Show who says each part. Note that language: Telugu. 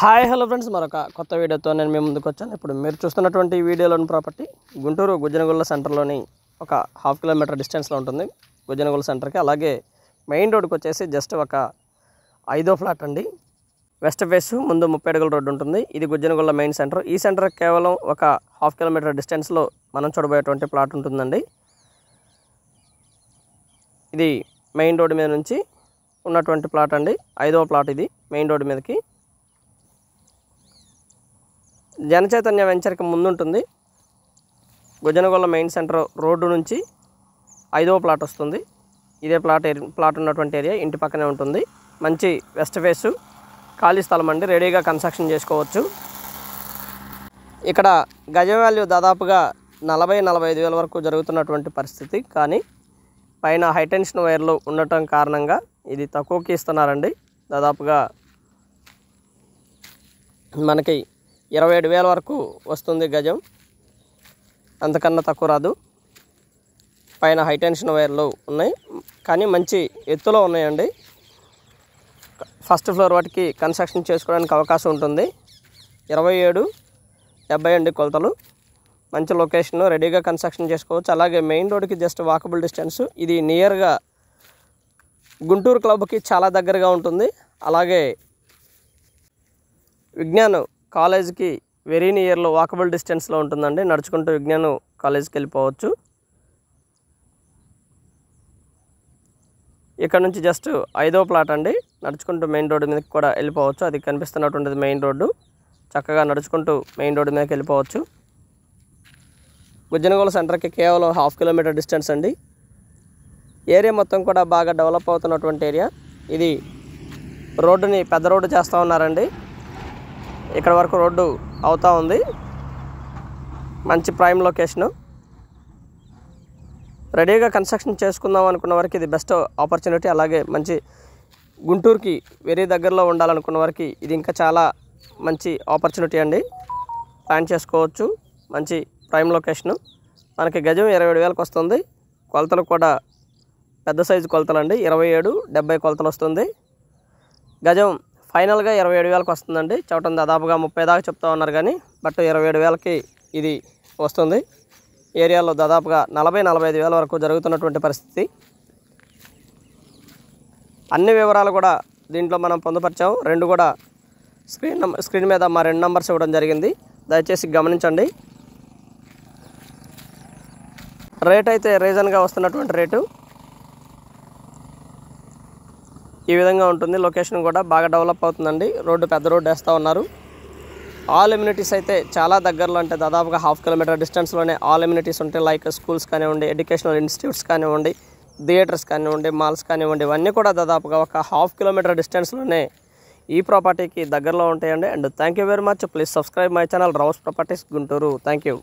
Speaker 1: హాయ్ హలో ఫ్రెండ్స్ మరొక కొత్త వీడియోతో నేను మీ ముందుకు వచ్చాను ఇప్పుడు మీరు చూస్తున్నటువంటి వీడియోలోని ప్రాపర్టీ గుంటూరు గుజనగుళ్ళ సెంటర్లోని ఒక హాఫ్ కిలోమీటర్ డిస్టెన్స్లో ఉంటుంది గుజనగుళ్ళ సెంటర్కి అలాగే మెయిన్ రోడ్కి వచ్చేసి జస్ట్ ఒక ఐదో ఫ్లాట్ అండి వెస్ట్ ఫేస్ ముందు ముప్పై అడుగుల రోడ్డు ఉంటుంది ఇది గుజ్జనగొల్ల మెయిన్ సెంటర్ ఈ సెంటర్ కేవలం ఒక హాఫ్ కిలోమీటర్ డిస్టెన్స్లో మనం చూడబోయేటువంటి ప్లాట్ ఉంటుందండి ఇది మెయిన్ రోడ్డు మీద నుంచి ఉన్నటువంటి ప్లాట్ అండి ఐదవ ప్లాట్ ఇది మెయిన్ రోడ్డు మీదకి జనచైతన్య వెంచర్కి ముందుంటుంది గుజనగొల్ల మెయిన్ సెంటర్ రోడ్డు నుంచి ఐదవ ప్లాట్ వస్తుంది ఇదే ప్లాట్ ప్లాట్ ఉన్నటువంటి ఏరియా ఇంటి పక్కనే ఉంటుంది మంచి వెస్ట్ ఫేసు ఖాళీ స్థలం అండి రెడీగా కన్స్ట్రక్షన్ చేసుకోవచ్చు ఇక్కడ గజ వాల్యూ దాదాపుగా నలభై నలభై ఐదు వేల వరకు జరుగుతున్నటువంటి పరిస్థితి కానీ పైన హైటెన్షన్ వైర్లు ఉండటం కారణంగా ఇది తక్కువకి ఇస్తున్నారండి దాదాపుగా మనకి ఇరవై ఏడు వేల వరకు వస్తుంది గజం అంతకన్నా తక్కువ రాదు పైన హైటెన్షన్ వైర్లు ఉన్నాయి కానీ మంచి ఎత్తులో ఉన్నాయండి ఫస్ట్ ఫ్లోర్ వాటికి కన్స్ట్రక్షన్ చేసుకోవడానికి అవకాశం ఉంటుంది ఇరవై ఏడు డెబ్బై అండి కొలతలు మంచి లొకేషన్ రెడీగా కన్స్ట్రక్షన్ చేసుకోవచ్చు అలాగే మెయిన్ రోడ్కి జస్ట్ వాకబుల్ డిస్టెన్స్ ఇది నియర్గా గుంటూరు క్లబ్కి చాలా దగ్గరగా ఉంటుంది అలాగే విజ్ఞాన్ కాలేజీకి వెరీ నియర్లో వాకబుల్ డిస్టెన్స్లో ఉంటుందండి నడుచుకుంటూ విజ్ఞానం కాలేజీకి వెళ్ళిపోవచ్చు ఇక్కడ నుంచి జస్ట్ ఐదో ప్లాట్ అండి నడుచుకుంటూ మెయిన్ రోడ్డు మీదకి కూడా వెళ్ళిపోవచ్చు అది కనిపిస్తున్నటువంటిది మెయిన్ రోడ్డు చక్కగా నడుచుకుంటూ మెయిన్ రోడ్డు మీదకి వెళ్ళిపోవచ్చు గుజ్జనగూడ సెంటర్కి కేవలం హాఫ్ కిలోమీటర్ డిస్టెన్స్ అండి ఏరియా మొత్తం కూడా బాగా డెవలప్ అవుతున్నటువంటి ఏరియా ఇది రోడ్డుని పెద్ద రోడ్డు చేస్తూ ఉన్నారండి ఇక్కడ వరకు రోడ్డు అవుతూ ఉంది మంచి ప్రైమ్ లొకేషను రెడీగా కన్స్ట్రక్షన్ చేసుకుందాం అనుకున్న వారికి ఇది బెస్ట్ ఆపర్చునిటీ అలాగే మంచి గుంటూరుకి వేరే దగ్గరలో ఉండాలనుకున్న వారికి ఇది ఇంకా చాలా మంచి ఆపర్చునిటీ అండి ప్లాన్ చేసుకోవచ్చు మంచి ప్రైమ్ లొకేషను మనకి గజం ఇరవై ఏడు వేలకు వస్తుంది కొలతలు కూడా పెద్ద సైజు కొలతలు అండి ఇరవై ఏడు డెబ్బై కొలతలు వస్తుంది గజం ఫైనల్గా ఇరవై ఏడు వేలకు వస్తుందండి చవటం దాదాపుగా ముప్పై దాకా చెప్తా ఉన్నారు కానీ బట్ ఇరవై ఏడు వేలకి ఇది వస్తుంది ఏరియాలో దాదాపుగా నలభై నలభై ఐదు వేల వరకు జరుగుతున్నటువంటి పరిస్థితి అన్ని వివరాలు కూడా దీంట్లో మనం పొందుపరిచాము రెండు కూడా స్క్రీన్ స్క్రీన్ మీద మా రెండు నంబర్స్ ఇవ్వడం జరిగింది దయచేసి గమనించండి రేట్ అయితే రీజన్గా వస్తున్నటువంటి రేటు ఈ విధంగా ఉంటుంది లొకేషన్ కూడా బాగా డెవలప్ అవుతుందండి రోడ్డు పెద్ద రోడ్డు వేస్తూ ఉన్నారు ఆల్ ఎమ్యూనిటీస్ అయితే చాలా దగ్గరలో అంటే దాదాపుగా హాఫ్ కిలోమీటర్ డిస్టెన్స్లోనే ఆల్ ఎమ్యూనిటీస్ ఉంటాయి లైక్ స్కూల్స్ కానివ్వండి ఎడ్యుకేషనల్ ఇన్స్టిట్యూట్స్ కానివ్వండి థియేటర్స్ కానివ్వండి మాల్స్ కానివ్వండి ఇవన్నీ కూడా దాదాపుగా ఒక హాఫ్ కిలోమీటర్ డిస్టెన్స్లోనే ఈ ప్రాపర్టీకి దగ్గరలో ఉంటాయండి and thank you very much please subscribe my channel రౌస్ ప్రాపర్టీస్ గుంటూరు థ్యాంక్ యూ